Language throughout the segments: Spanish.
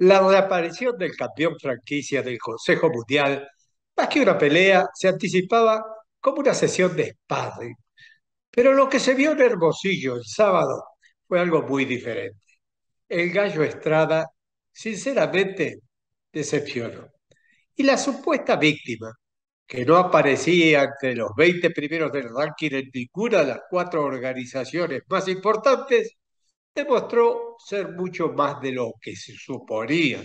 La reaparición del campeón franquicia del Consejo Mundial, más que una pelea, se anticipaba como una sesión de sparring. Pero lo que se vio en Hermosillo el sábado fue algo muy diferente. El gallo Estrada, sinceramente, decepcionó. Y la supuesta víctima, que no aparecía entre los 20 primeros del ranking en ninguna de las cuatro organizaciones más importantes, demostró ser mucho más de lo que se suponía.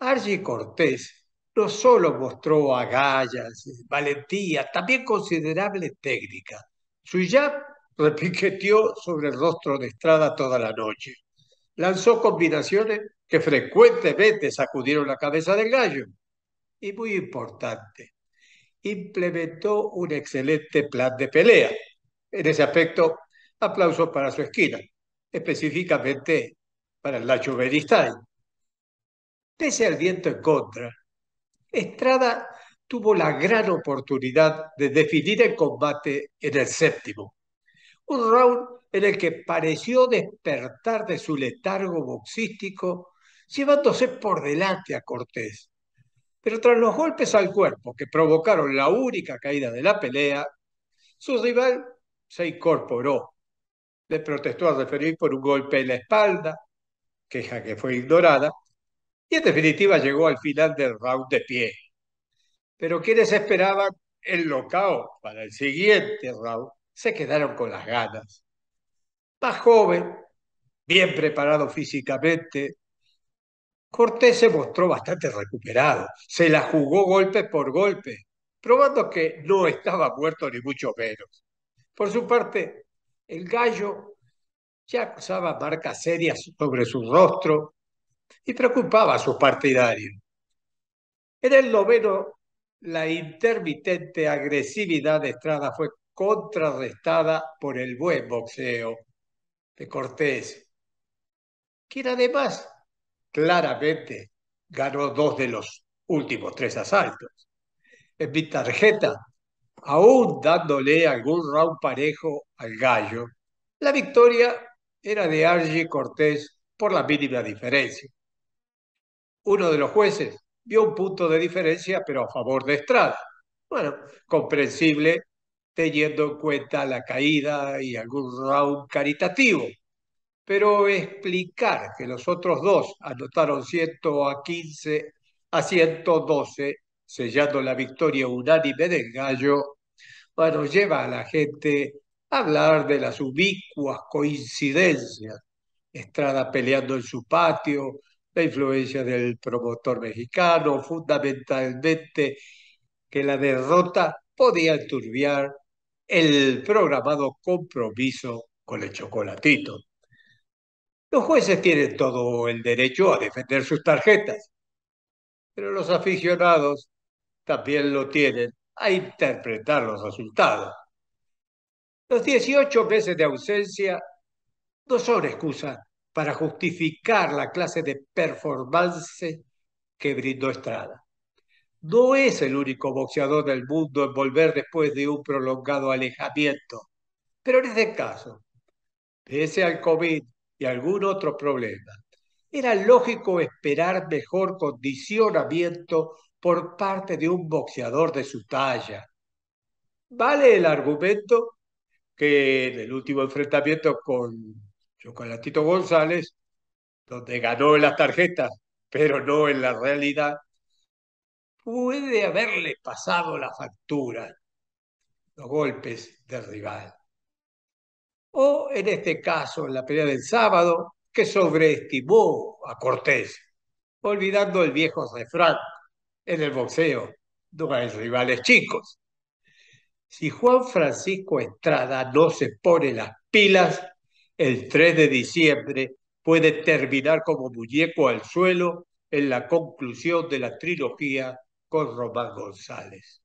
Argy Cortés no solo mostró agallas, valentía, también considerable técnica. Su jab repiqueteó sobre el rostro de Estrada toda la noche. Lanzó combinaciones que frecuentemente sacudieron la cabeza del gallo. Y muy importante, implementó un excelente plan de pelea. En ese aspecto, aplauso para su esquina específicamente para la Beristain Pese al viento en contra, Estrada tuvo la gran oportunidad de definir el combate en el séptimo. Un round en el que pareció despertar de su letargo boxístico, llevándose por delante a Cortés. Pero tras los golpes al cuerpo que provocaron la única caída de la pelea, su rival se incorporó le protestó a referir por un golpe en la espalda, queja que fue ignorada, y en definitiva llegó al final del round de pie. Pero quienes esperaban el locao para el siguiente round se quedaron con las ganas. Más joven, bien preparado físicamente, Cortés se mostró bastante recuperado, se la jugó golpe por golpe, probando que no estaba muerto ni mucho menos. Por su parte, el gallo ya usaba marcas serias sobre su rostro y preocupaba a sus partidarios. En el noveno, la intermitente agresividad de Estrada fue contrarrestada por el buen boxeo de Cortés, quien además claramente ganó dos de los últimos tres asaltos. En mi tarjeta aún dándole algún round parejo al gallo, la victoria era de Argy Cortés por la mínima diferencia. Uno de los jueces vio un punto de diferencia, pero a favor de Estrada. Bueno, comprensible teniendo en cuenta la caída y algún round caritativo. Pero explicar que los otros dos anotaron 115 a 15 a 112 sellando la victoria unánime del gallo, bueno, lleva a la gente a hablar de las ubicuas coincidencias. Estrada peleando en su patio, la influencia del promotor mexicano, fundamentalmente que la derrota podía turbiar el programado compromiso con el chocolatito. Los jueces tienen todo el derecho a defender sus tarjetas, pero los aficionados también lo tienen a interpretar los resultados. Los 18 meses de ausencia no son excusa para justificar la clase de performance que brindó Estrada. No es el único boxeador del mundo en volver después de un prolongado alejamiento, pero en este caso, pese al COVID y algún otro problema, era lógico esperar mejor condicionamiento por parte de un boxeador de su talla. Vale el argumento que en el último enfrentamiento con Chocolatito González, donde ganó en las tarjetas, pero no en la realidad, puede haberle pasado la factura, los golpes del rival. O en este caso, en la pelea del sábado, que sobreestimó a Cortés, olvidando el viejo refrán en el boxeo, no hay rivales chicos. Si Juan Francisco Estrada no se pone las pilas, el 3 de diciembre puede terminar como muñeco al suelo en la conclusión de la trilogía con Román González.